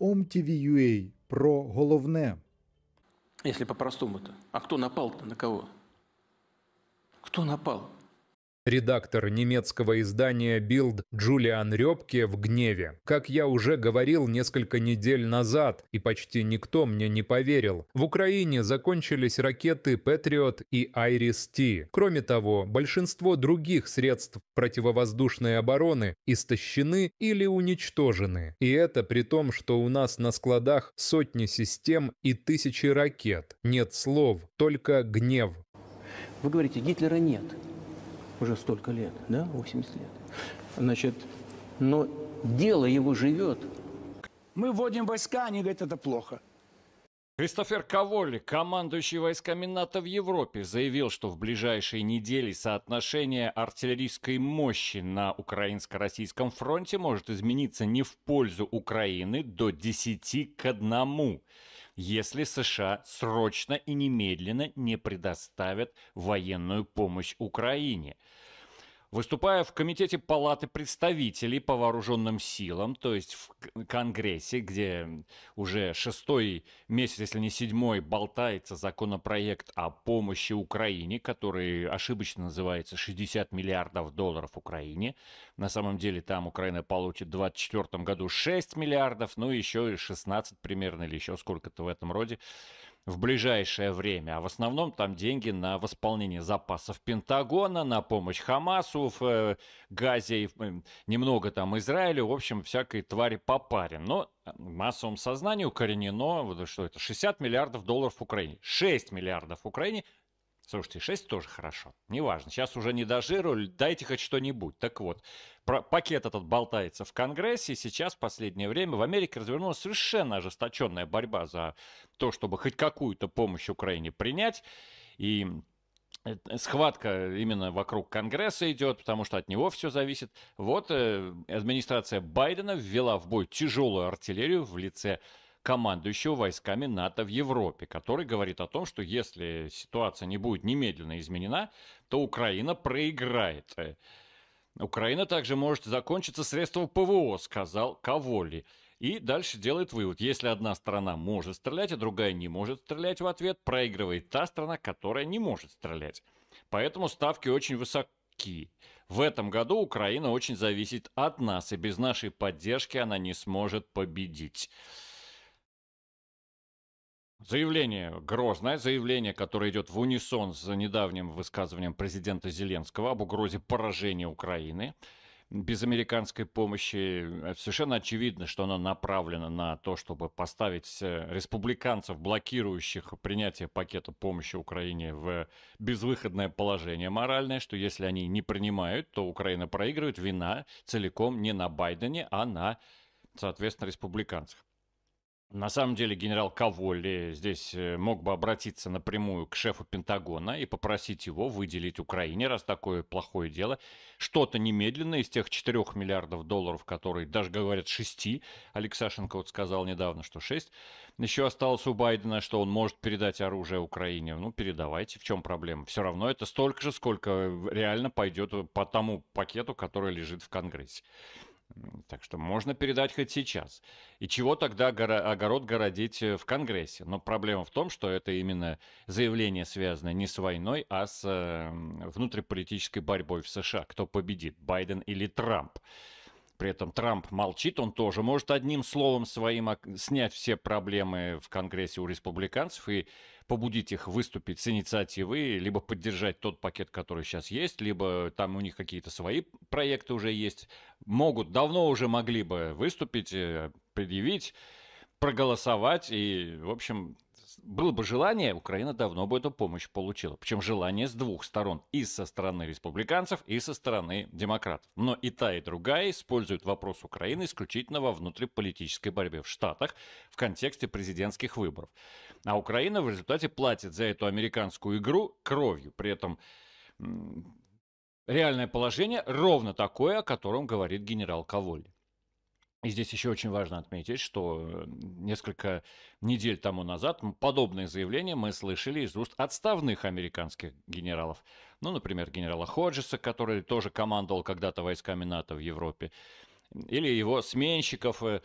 OMTV.ua про головне. Если по-простому-то. А кто напал-то на кого? Кто напал? Редактор немецкого издания Bild Джулиан Рёбке в гневе. Как я уже говорил несколько недель назад, и почти никто мне не поверил, в Украине закончились ракеты Patriot и Iris-T. Кроме того, большинство других средств противовоздушной обороны истощены или уничтожены. И это при том, что у нас на складах сотни систем и тысячи ракет. Нет слов, только гнев. Вы говорите, Гитлера нет уже столько лет, да, 80 лет. Значит, но дело его живет. Мы вводим войска, они говорят, это плохо. Кристофер Каволи, командующий войсками НАТО в Европе, заявил, что в ближайшие недели соотношение артиллерийской мощи на украинско-российском фронте может измениться не в пользу Украины до 10 к 1 если США срочно и немедленно не предоставят военную помощь Украине. Выступая в Комитете Палаты представителей по вооруженным силам, то есть в Конгрессе, где уже шестой месяц, если не седьмой, болтается законопроект о помощи Украине, который ошибочно называется 60 миллиардов долларов Украине. На самом деле там Украина получит в 2024 году 6 миллиардов, ну еще и 16 примерно или еще сколько-то в этом роде в ближайшее время, а в основном там деньги на восполнение запасов Пентагона, на помощь Хамасу в э, Газе, и немного там Израилю, в общем, всякой твари по паре. Но э, в массовом сознании укоренено, что это 60 миллиардов долларов в Украине, 6 миллиардов в Украине, Слушайте, 6 тоже хорошо. Неважно, сейчас уже не до жиру, дайте хоть что-нибудь. Так вот, про, пакет этот болтается в Конгрессе, сейчас в последнее время в Америке развернулась совершенно ожесточенная борьба за то, чтобы хоть какую-то помощь Украине принять. И э, э, схватка именно вокруг Конгресса идет, потому что от него все зависит. Вот э, администрация Байдена ввела в бой тяжелую артиллерию в лице командующего войсками НАТО в Европе, который говорит о том, что если ситуация не будет немедленно изменена, то Украина проиграет. Украина также может закончиться средством ПВО, сказал Каволи. И дальше делает вывод. Если одна страна может стрелять, а другая не может стрелять в ответ, проигрывает та страна, которая не может стрелять. Поэтому ставки очень высоки. В этом году Украина очень зависит от нас, и без нашей поддержки она не сможет победить. Заявление грозное, заявление, которое идет в унисон с недавним высказыванием президента Зеленского об угрозе поражения Украины без американской помощи. Совершенно очевидно, что оно направлено на то, чтобы поставить э, республиканцев, блокирующих принятие пакета помощи Украине в безвыходное положение моральное, что если они не принимают, то Украина проигрывает. Вина целиком не на Байдене, а на, соответственно, республиканцах. На самом деле генерал Каволли здесь э, мог бы обратиться напрямую к шефу Пентагона и попросить его выделить Украине, раз такое плохое дело, что-то немедленно из тех 4 миллиардов долларов, которые даже говорят 6, Алексашенко вот сказал недавно, что 6, еще осталось у Байдена, что он может передать оружие Украине. Ну, передавайте, в чем проблема? Все равно это столько же, сколько э, реально пойдет по тому пакету, который лежит в Конгрессе. Так что можно передать хоть сейчас. И чего тогда горо- огород городить э, в Конгрессе? Но проблема в том, что это именно заявление связано не с войной, а с э, внутриполитической борьбой в США. Кто победит, Байден или Трамп? При этом Трамп молчит, он тоже может одним словом своим снять все проблемы в Конгрессе у республиканцев и побудить их выступить с инициативы, либо поддержать тот пакет, который сейчас есть, либо там у них какие-то свои проекты уже есть. Могут, давно уже могли бы выступить, э, предъявить, проголосовать и, в общем, было бы желание, Украина давно бы эту помощь получила. Причем желание с двух сторон. И со стороны республиканцев, и со стороны демократов. Но и та, и другая используют вопрос Украины исключительно во внутриполитической борьбе в Штатах в контексте президентских выборов. А Украина в результате платит за эту американскую игру кровью. При этом реальное положение ровно такое, о котором говорит генерал Коволь. И здесь еще очень важно отметить, что э, несколько недель тому назад подобные заявления мы слышали из уст отставных американских генералов. Ну, например, генерала Ходжеса, который тоже командовал когда-то войсками НАТО в Европе, или его сменщиков. Э.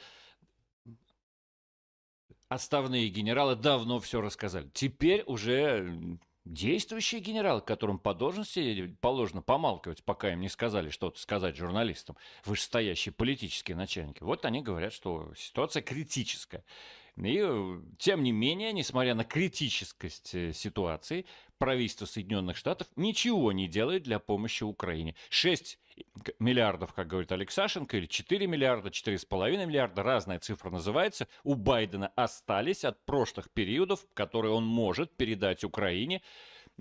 Отставные генералы давно все рассказали. Теперь уже Действующий генерал, которым по должности положено помалкивать, пока им не сказали что-то сказать журналистам, вышестоящие политические начальники, вот они говорят, что ситуация критическая. И, э, тем не менее, несмотря на критическость э, ситуации, правительство Соединенных Штатов ничего не делает для помощи Украине. 6 миллиардов, как говорит Алексашенко, или 4 миллиарда, 4,5 миллиарда, разная цифра называется, у Байдена остались от прошлых периодов, которые он может передать Украине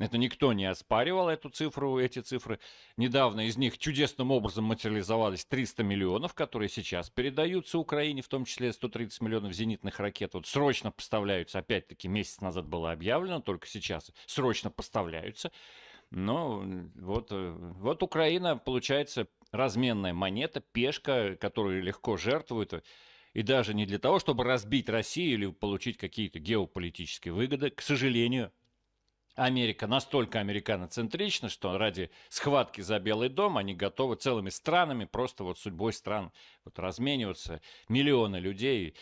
это никто не оспаривал эту цифру, эти цифры. Недавно из них чудесным образом материализовалось 300 миллионов, которые сейчас передаются Украине, в том числе 130 миллионов зенитных ракет. Вот срочно поставляются, опять-таки месяц назад было объявлено, только сейчас срочно поставляются. Но вот, э, вот Украина, получается, разменная монета, пешка, которую легко жертвуют. Э, и даже не для того, чтобы разбить Россию или получить какие-то геополитические выгоды, к сожалению, Америка настолько американоцентрична, что ради схватки за Белый дом они готовы целыми странами, просто вот судьбой стран вот размениваться. Миллионы людей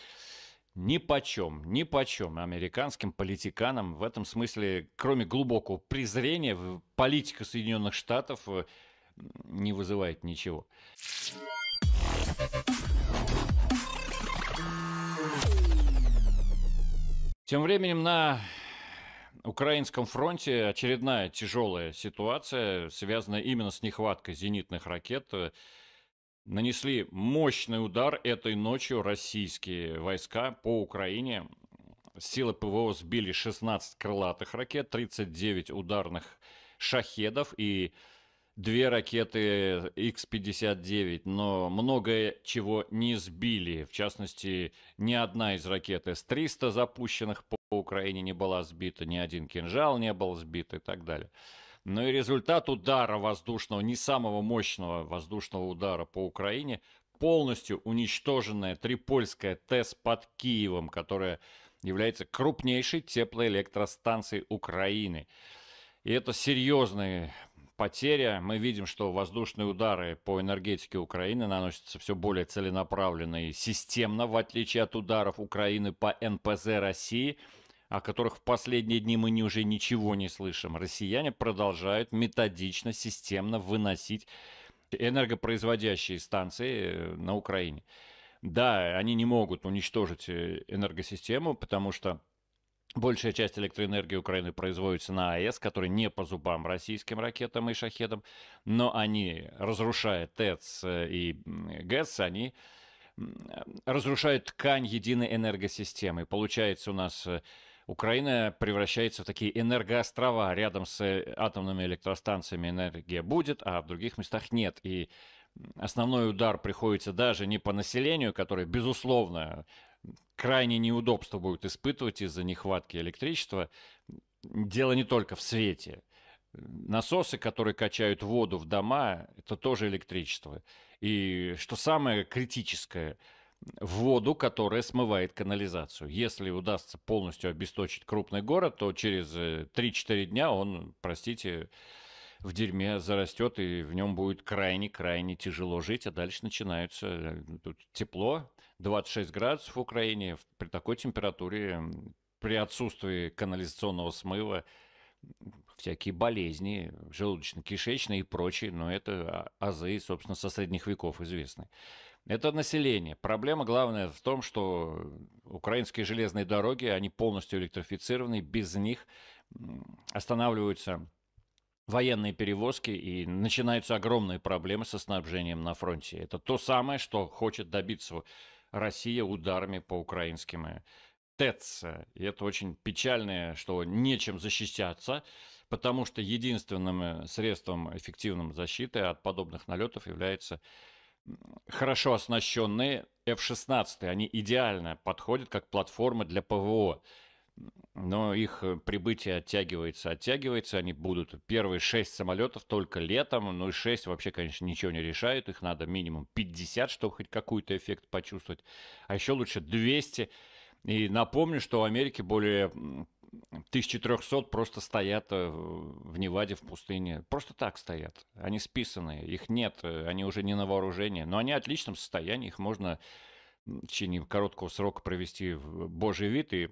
ни почем, ни почем американским политиканам в этом смысле, кроме глубокого презрения, политика Соединенных Штатов э, не вызывает ничего. Тем временем на украинском фронте очередная тяжелая ситуация, связанная именно с нехваткой зенитных ракет. Нанесли мощный удар этой ночью российские войска по Украине. Силы ПВО сбили 16 крылатых ракет, 39 ударных шахедов и две ракеты X-59, но многое чего не сбили. В частности, ни одна из ракет С-300, запущенных по Украине не была сбита, ни один кинжал не был сбит и так далее. Но ну и результат удара воздушного, не самого мощного воздушного удара по Украине, полностью уничтоженная Трипольская ТЭС под Киевом, которая является крупнейшей теплоэлектростанцией Украины. И это серьезные потеря. Мы видим, что воздушные удары по энергетике Украины наносятся все более целенаправленно и системно, в отличие от ударов Украины по НПЗ России – о которых в последние дни мы не, уже ничего не слышим, россияне продолжают методично, системно выносить энергопроизводящие станции э, на Украине. Да, они не могут уничтожить э, энергосистему, потому что большая часть электроэнергии Украины производится на АЭС, который не по зубам российским ракетам и шахедам, но они, разрушая ТЭЦ э, и ГЭС, они разрушают ткань единой энергосистемы. Получается у нас Украина превращается в такие энергоострова. Рядом с э, атомными электростанциями энергия будет, а в других местах нет. И основной удар приходится даже не по населению, которое, безусловно, крайне неудобство будет испытывать из-за нехватки электричества. Дело не только в свете. Насосы, которые качают воду в дома, это тоже электричество. И что самое критическое – в воду, которая смывает канализацию. Если удастся полностью обесточить крупный город, то через 3-4 э, дня он, простите, в дерьме зарастет, и в нем будет крайне-крайне тяжело жить, а дальше начинаются э, тут тепло, 26 градусов в Украине, при такой температуре, при отсутствии канализационного смыва, всякие болезни, желудочно-кишечные и прочие, но это а, азы, собственно, со средних веков известны. Это население. Проблема главная в том, что украинские железные дороги, они полностью электрифицированы, без них останавливаются военные перевозки и начинаются огромные проблемы со снабжением на фронте. Это то самое, что хочет добиться Россия ударами по украинским э, ТЭЦ. И это очень печальное, что нечем защищаться, потому что единственным э, средством эффективным защиты от подобных налетов является хорошо оснащенные F-16. Они идеально подходят как платформа для ПВО. Но их э, прибытие оттягивается, оттягивается. Они будут первые 6 самолетов только летом. Ну и 6 вообще, конечно, ничего не решают. Их надо минимум 50, чтобы хоть какой-то эффект почувствовать. А еще лучше 200. И напомню, что у Америки более 1300 просто стоят э, в Неваде, в пустыне. Просто так стоят. Они списаны, их нет, э, они уже не на вооружении. Но они в отличном состоянии, их можно в течение короткого срока провести в э, божий вид и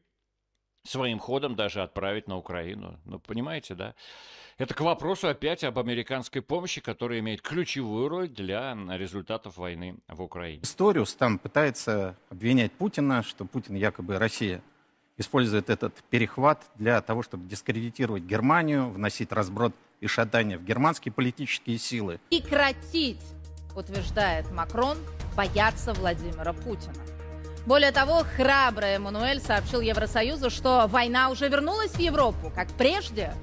своим ходом даже отправить на Украину. Ну, понимаете, да? Это к вопросу опять об американской помощи, которая имеет ключевую роль для результатов войны в Украине. Историус там пытается обвинять Путина, что Путин якобы Россия использует этот перехват для того, чтобы дискредитировать Германию, вносить разброд и шатание в германские политические силы. И кратить, утверждает Макрон, бояться Владимира Путина. Более того, храбрый Эммануэль сообщил Евросоюзу, что война уже вернулась в Европу, как прежде.